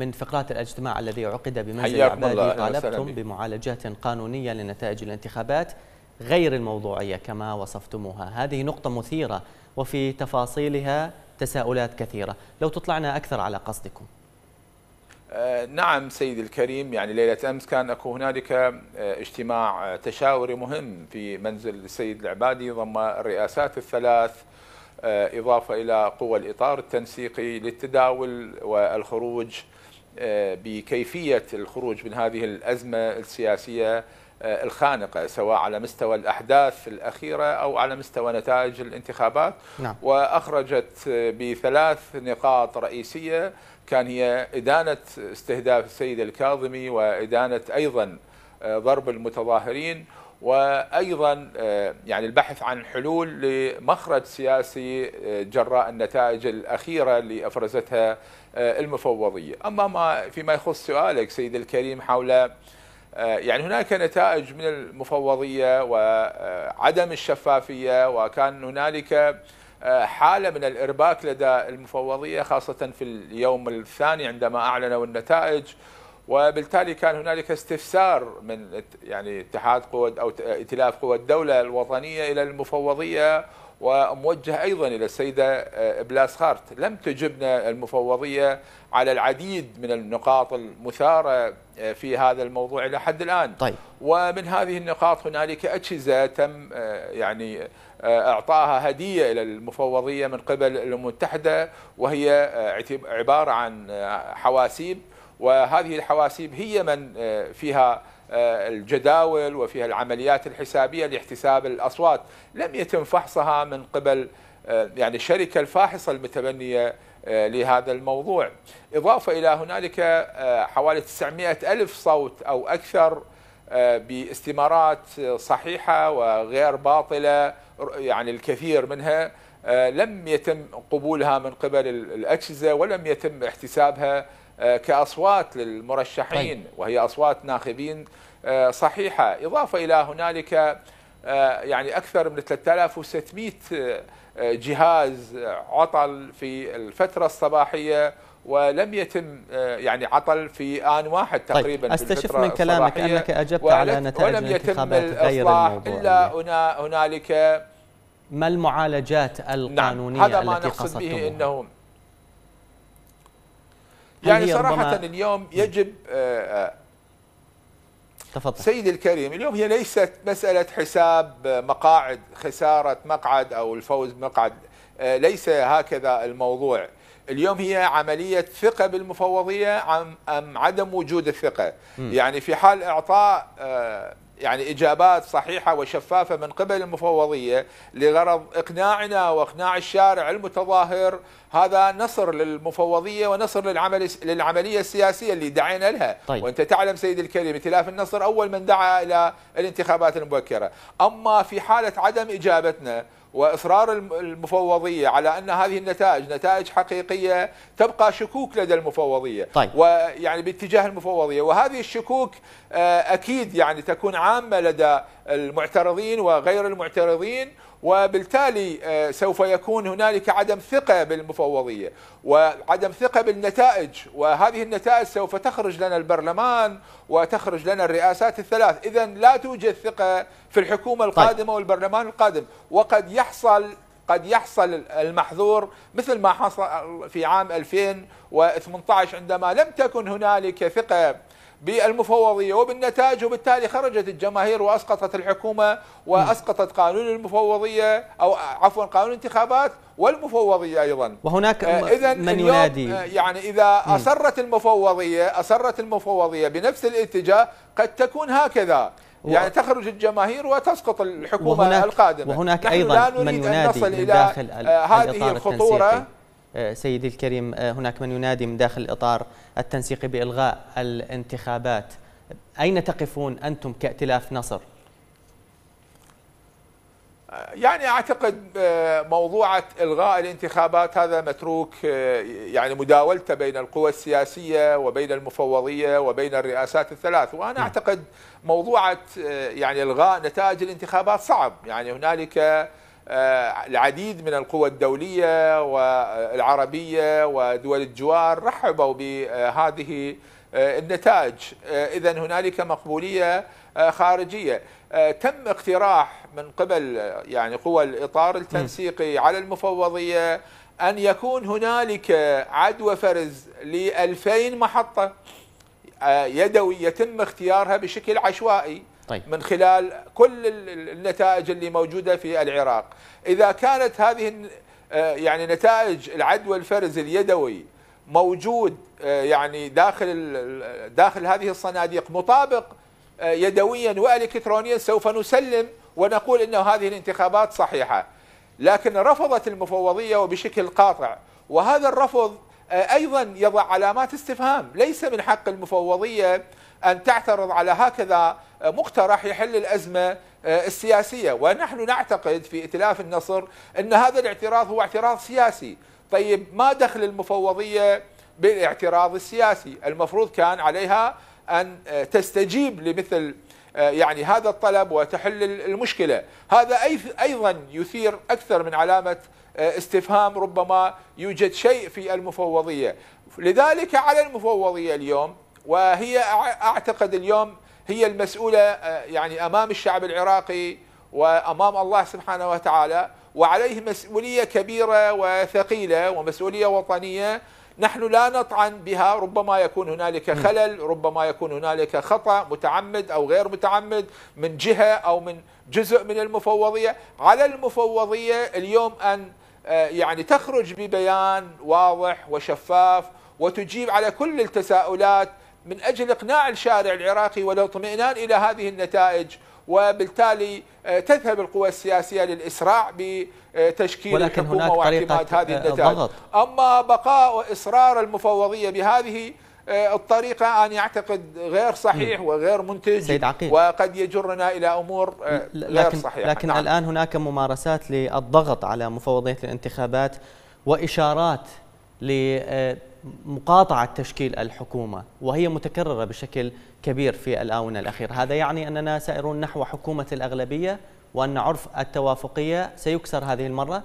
من فقرات الاجتماع الذي عقد بمنزل عبادي طالبتم بمعالجات قانونية لنتائج الانتخابات غير الموضوعية كما وصفتموها هذه نقطة مثيرة وفي تفاصيلها تساؤلات كثيرة لو تطلعنا أكثر على قصدكم أه، نعم سيد الكريم يعني ليلة أمس كان أكو هنالك أه، اجتماع أه، تشاوري مهم في منزل السيد العبادي ضم الرئاسات الثلاث إضافة إلى قوى الإطار التنسيقي للتداول والخروج آه، بكيفيه الخروج من هذه الازمه السياسيه آه، الخانقة سواء على مستوى الأحداث الأخيرة أو على مستوى نتائج الانتخابات نعم. وأخرجت آه، بثلاث نقاط رئيسية كان هي إدانة استهداف السيد الكاظمي وإدانة أيضا ضرب المتظاهرين وايضا آه، يعني البحث عن حلول لمخرج سياسي آه، جراء النتائج الاخيره اللي افرزتها آه، المفوضيه، اما ما فيما يخص سؤالك سيد الكريم حول يعني هناك نتائج من المفوضيه وعدم الشفافيه وكان هنالك حالة من الإرباك لدى المفوضية خاصة في اليوم الثاني عندما أعلنوا النتائج وبالتالي كان هنالك استفسار من يعني اتحاد قوى او ائتلاف قوى الدوله الوطنيه الى المفوضيه وموجه ايضا الى السيده آه، بلاس خارت، لم تجبنا المفوضيه على العديد من النقاط المثاره آه، في هذا الموضوع الى حد الان. طيب. ومن هذه النقاط هنالك اجهزه تم آه، يعني اعطاها هديه الى المفوضيه من قبل الامم المتحده وهي عباره عن حواسيب وهذه الحواسيب هي من آه، فيها آه، الجداول وفيها العمليات الحسابيه لاحتساب الاصوات لم يتم فحصها من قبل آه، يعني الشركه الفاحصه المتبنيه لهذا الموضوع إضافة إلى هنالك حوالي 900 ألف صوت أو أكثر باستمارات صحيحة وغير باطلة يعني الكثير منها لم يتم قبولها من قبل الأجهزة ولم يتم احتسابها آه، كأصوات للمرشحين طيب. وهي أصوات ناخبين آه، صحيحة إضافة إلى هنالك آه، يعني أكثر من 3600 جهاز عطل في الفترة الصباحية ولم يتم يعني عطل في آن واحد طيب، تقريبا طيب استشف من كلامك أنك أجبت على نتائج ولم يتم الإصلاح إلا هنالك ما المعالجات القانونية نعم هذا ما التي نقصد به أنه يعني صراحة اليوم يجب آه، آه، تفضل سيدي الكريم اليوم هي ليست مسألة حساب آه، مقاعد خسارة مقعد أو الفوز مقعد ليس هكذا الموضوع اليوم هي عملية ثقة بالمفوضية أم عدم وجود الثقة يعني في حال إعطاء يعني إجابات صحيحة وشفافة من قبل المفوضية لغرض إقناعنا وإقناع الشارع المتظاهر هذا نصر للمفوضية ونصر للعمل للعملية السياسية اللي دعينا لها طيب. وأنت تعلم سيد الكريم ائتلاف النصر أول من دعا إلى الانتخابات المبكرة أما في حالة عدم إجابتنا واصرار المفوضيه على ان هذه النتائج نتائج حقيقيه تبقى شكوك لدى المفوضيه طيب. ويعني باتجاه المفوضيه وهذه الشكوك آه، اكيد يعني تكون عامه لدى المعترضين وغير المعترضين وبالتالي آه، سوف يكون هنالك عدم ثقة بالمفوضية وعدم ثقة بالنتائج وهذه النتائج سوف تخرج لنا البرلمان وتخرج لنا الرئاسات الثلاث إذا لا توجد ثقة في الحكومة طيب. القادمة طيب. والبرلمان القادم وقد يحصل قد يحصل المحظور مثل ما حصل في عام 2018 عندما لم تكن هنالك ثقة بالمفوضيه وبالنتائج وبالتالي خرجت الجماهير واسقطت الحكومه واسقطت قانون المفوضيه او عفوا قانون الانتخابات والمفوضيه ايضا وهناك آه، اذا من ينادي آه، يعني اذا اصرت المفوضيه اصرت المفوضيه بنفس الاتجاه قد تكون هكذا يعني تخرج الجماهير وتسقط الحكومه وهناك القادمه وهناك ايضا لا نريد من ينادي من داخل آه هذه آه، الخطوره التنسيقي. آه، سيدي الكريم آه، هناك من ينادي من داخل الإطار التنسيقي بإلغاء الانتخابات أين تقفون أنتم كائتلاف نصر؟ آه، يعني اعتقد موضوع الغاء الانتخابات هذا متروك يعني مداولته بين القوى السياسيه وبين المفوضيه وبين الرئاسات الثلاث وانا نعم. اعتقد موضوع يعني الغاء نتائج الانتخابات صعب يعني هنالك آه، العديد من القوى الدولية والعربية ودول الجوار رحبوا بهذه آه، النتائج إذا آه، هنالك مقبولية خارجية تم اقتراح من قبل يعني قوى الإطار التنسيقي على المفوضية أن يكون هنالك عدوى فرز ل 2000 محطة يدوي يتم اختيارها بشكل عشوائي طيب. من خلال كل النتائج اللي موجودة في العراق إذا كانت هذه آه، يعني نتائج العدوى الفرز اليدوي موجود آه، يعني داخل داخل هذه الصناديق مطابق آه، يدويا والكترونيا سوف نسلم ونقول انه هذه الانتخابات صحيحه لكن رفضت المفوضيه وبشكل قاطع وهذا الرفض آه، أيضا يضع علامات استفهام ليس من حق المفوضية أن تعترض على هكذا آه، مقترح يحل الأزمة آه، السياسية ونحن نعتقد في ائتلاف النصر أن هذا الاعتراض هو اعتراض سياسي طيب ما دخل المفوضية بالاعتراض السياسي المفروض كان عليها أن تستجيب لمثل آه، يعني هذا الطلب وتحل المشكلة هذا أيضا يثير أكثر من علامة آه، استفهام ربما يوجد شيء في المفوضية لذلك على المفوضية اليوم وهي أعتقد اليوم هي المسؤولة آه، يعني أمام الشعب العراقي وأمام الله سبحانه وتعالى وعليه مسؤولية كبيرة وثقيلة ومسؤولية وطنية نحن لا نطعن بها ربما يكون هنالك خلل ربما يكون هنالك خطأ متعمد أو غير متعمد من جهة أو من جزء من المفوضية على المفوضية اليوم أن آه، يعني تخرج ببيان واضح وشفاف وتجيب على كل التساؤلات من أجل إقناع الشارع العراقي والاطمئنان إلى هذه النتائج وبالتالي آه، تذهب القوى السياسية للإسراع بتشكيل ولكن الحكومة هناك واعتماد هذه آه، النتائج أما بقاء وإصرار المفوضية بهذه آه، الطريقة أنا أعتقد غير صحيح وغير منتج سيد عقيل. وقد يجرنا إلى أمور غير لكن صحيحة لكن نعم. الآن هناك ممارسات للضغط على مفوضية الانتخابات وإشارات ل مقاطعة تشكيل الحكومة وهي متكررة بشكل كبير في الآونة الأخيرة هذا يعني أننا سائرون نحو حكومة الأغلبية وأن عرف التوافقية سيكسر هذه المرة؟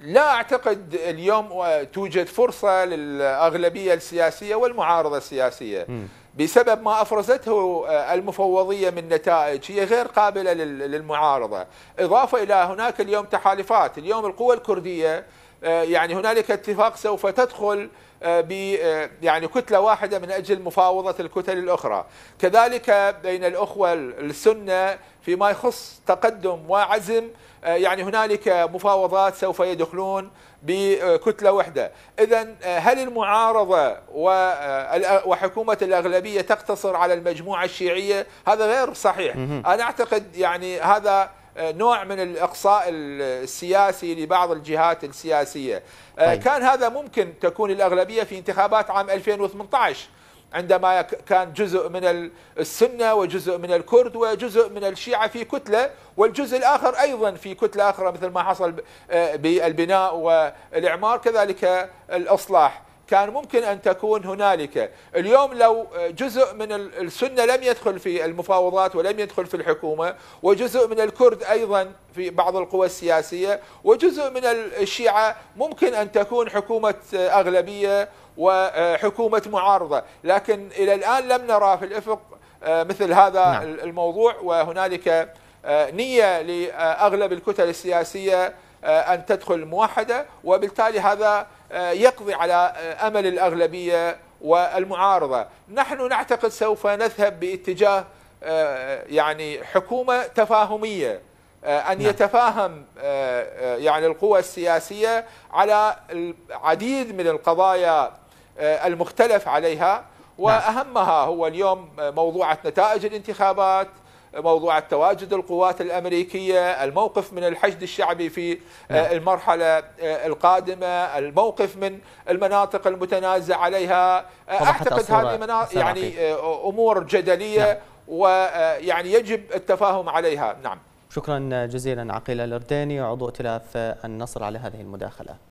لا أعتقد اليوم توجد فرصة للأغلبية السياسية والمعارضة السياسية م. بسبب ما افرزته المفوضيه من نتائج هي غير قابله للمعارضه، اضافه الى هناك اليوم تحالفات، اليوم القوى الكرديه آه، يعني هنالك اتفاق سوف تدخل آه، ب آه، يعني كتله واحده من اجل مفاوضه الكتل الاخرى، كذلك بين الاخوه السنه فيما يخص تقدم وعزم يعني هنالك مفاوضات سوف يدخلون بكتله واحده، اذا هل المعارضه وحكومه الاغلبيه تقتصر على المجموعه الشيعيه؟ هذا غير صحيح، انا اعتقد يعني هذا آه، نوع من الاقصاء السياسي لبعض الجهات السياسيه آه، طيب. كان هذا ممكن تكون الاغلبيه في انتخابات عام 2018 عندما كان جزء من السنة وجزء من الكرد وجزء من الشيعة في كتلة والجزء الآخر أيضا في كتلة أخرى مثل ما حصل آه، بالبناء والإعمار كذلك الإصلاح كان ممكن أن تكون هنالك اليوم لو جزء من السنة لم يدخل في المفاوضات ولم يدخل في الحكومة وجزء من الكرد أيضا في بعض القوى السياسية وجزء من الشيعة ممكن أن تكون حكومة أغلبية وحكومة معارضة لكن إلى الآن لم نرى في الإفق آه، مثل هذا نعم. الموضوع وهنالك آه، نية لأغلب الكتل السياسية آه، أن تدخل موحدة وبالتالي هذا آه، يقضي على آه، أمل الأغلبية والمعارضة نحن نعتقد سوف نذهب باتجاه آه، يعني حكومة تفاهمية أن نعم. يتفاهم يعني القوى السياسية على العديد من القضايا المختلف عليها نعم. وأهمها هو اليوم موضوعة نتائج الانتخابات موضوع التواجد القوات الأمريكية الموقف من الحشد الشعبي في آه، نعم. المرحلة آه، القادمة الموقف من المناطق المتنازع عليها آه، أعتقد هذه يعني أمور جدلية نعم. ويعني يجب التفاهم عليها نعم شكرا جزيلا عقيل الأرداني عضو ائتلاف النصر على هذه المداخلة